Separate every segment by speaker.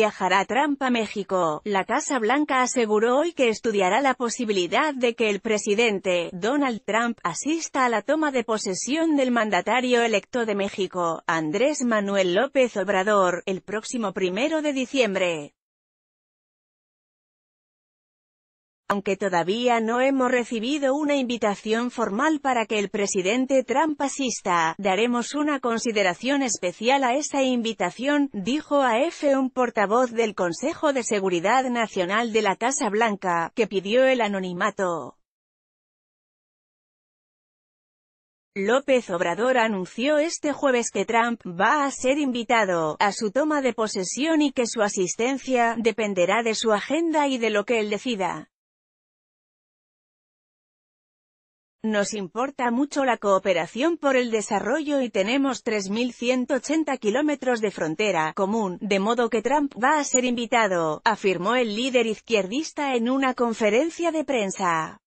Speaker 1: viajará Trump a México. La Casa Blanca aseguró hoy que estudiará la posibilidad de que el presidente, Donald Trump, asista a la toma de posesión del mandatario electo de México, Andrés Manuel López Obrador, el próximo primero de diciembre. aunque todavía no hemos recibido una invitación formal para que el presidente Trump asista, daremos una consideración especial a esa invitación, dijo a F un portavoz del Consejo de Seguridad Nacional de la Casa Blanca, que pidió el anonimato. López Obrador anunció este jueves que Trump va a ser invitado a su toma de posesión y que su asistencia dependerá de su agenda y de lo que él decida. Nos importa mucho la cooperación por el desarrollo y tenemos 3.180 kilómetros de frontera común, de modo que Trump va a ser invitado, afirmó el líder izquierdista en una conferencia de prensa.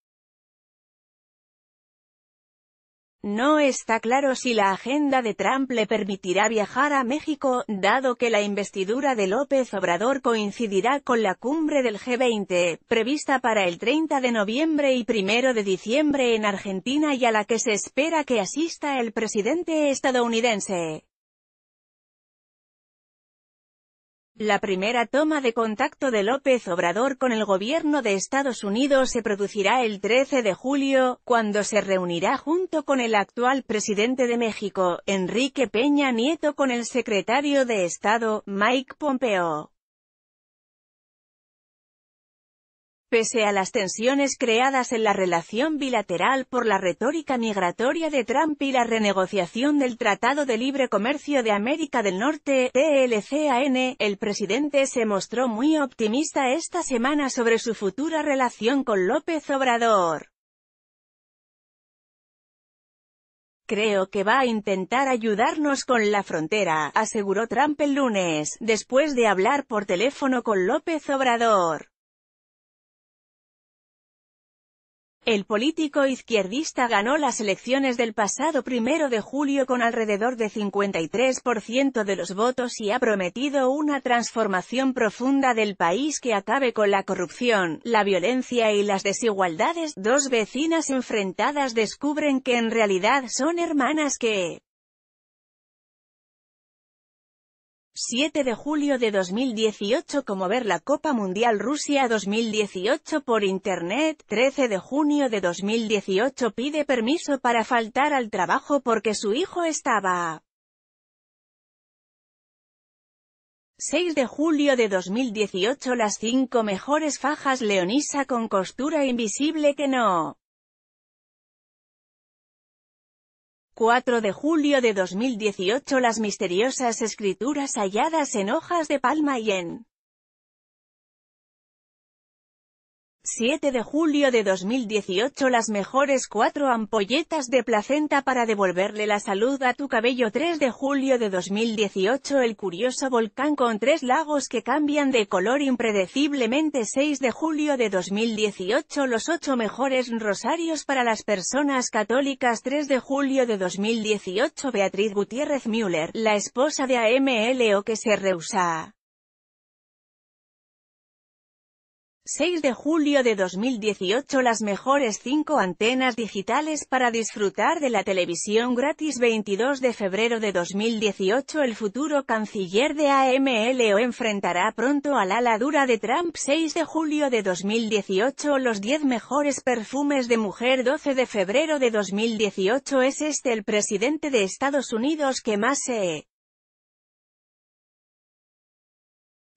Speaker 1: No está claro si la agenda de Trump le permitirá viajar a México, dado que la investidura de López Obrador coincidirá con la cumbre del G20, prevista para el 30 de noviembre y 1 de diciembre en Argentina y a la que se espera que asista el presidente estadounidense. La primera toma de contacto de López Obrador con el gobierno de Estados Unidos se producirá el 13 de julio, cuando se reunirá junto con el actual presidente de México, Enrique Peña Nieto con el secretario de Estado, Mike Pompeo. Pese a las tensiones creadas en la relación bilateral por la retórica migratoria de Trump y la renegociación del Tratado de Libre Comercio de América del Norte, TLCAN, el presidente se mostró muy optimista esta semana sobre su futura relación con López Obrador. Creo que va a intentar ayudarnos con la frontera, aseguró Trump el lunes, después de hablar por teléfono con López Obrador. El político izquierdista ganó las elecciones del pasado primero de julio con alrededor de 53% de los votos y ha prometido una transformación profunda del país que acabe con la corrupción, la violencia y las desigualdades. Dos vecinas enfrentadas descubren que en realidad son hermanas que 7 de julio de 2018 como ver la Copa Mundial Rusia 2018 por Internet, 13 de junio de 2018 pide permiso para faltar al trabajo porque su hijo estaba... 6 de julio de 2018 Las 5 mejores fajas Leonisa con costura invisible que no... 4 de julio de 2018 Las misteriosas escrituras halladas en hojas de palma y en 7 de julio de 2018 Las mejores cuatro ampolletas de placenta para devolverle la salud a tu cabello 3 de julio de 2018 El curioso volcán con tres lagos que cambian de color impredeciblemente 6 de julio de 2018 Los ocho mejores rosarios para las personas católicas 3 de julio de 2018 Beatriz Gutiérrez Müller, la esposa de AMLO que se rehúsa 6 de julio de 2018 Las mejores 5 antenas digitales para disfrutar de la televisión gratis 22 de febrero de 2018 El futuro canciller de AMLO enfrentará pronto al ala dura de Trump 6 de julio de 2018 Los 10 mejores perfumes de mujer 12 de febrero de 2018 Es este el presidente de Estados Unidos que más se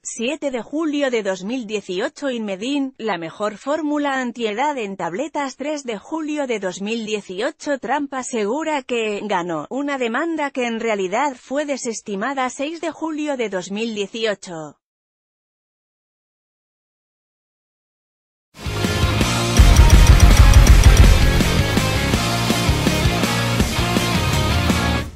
Speaker 1: 7 de julio de 2018 Inmedin, la mejor fórmula antiedad en tabletas 3 de julio de 2018 Trampa segura que, ganó, una demanda que en realidad fue desestimada 6 de julio de 2018.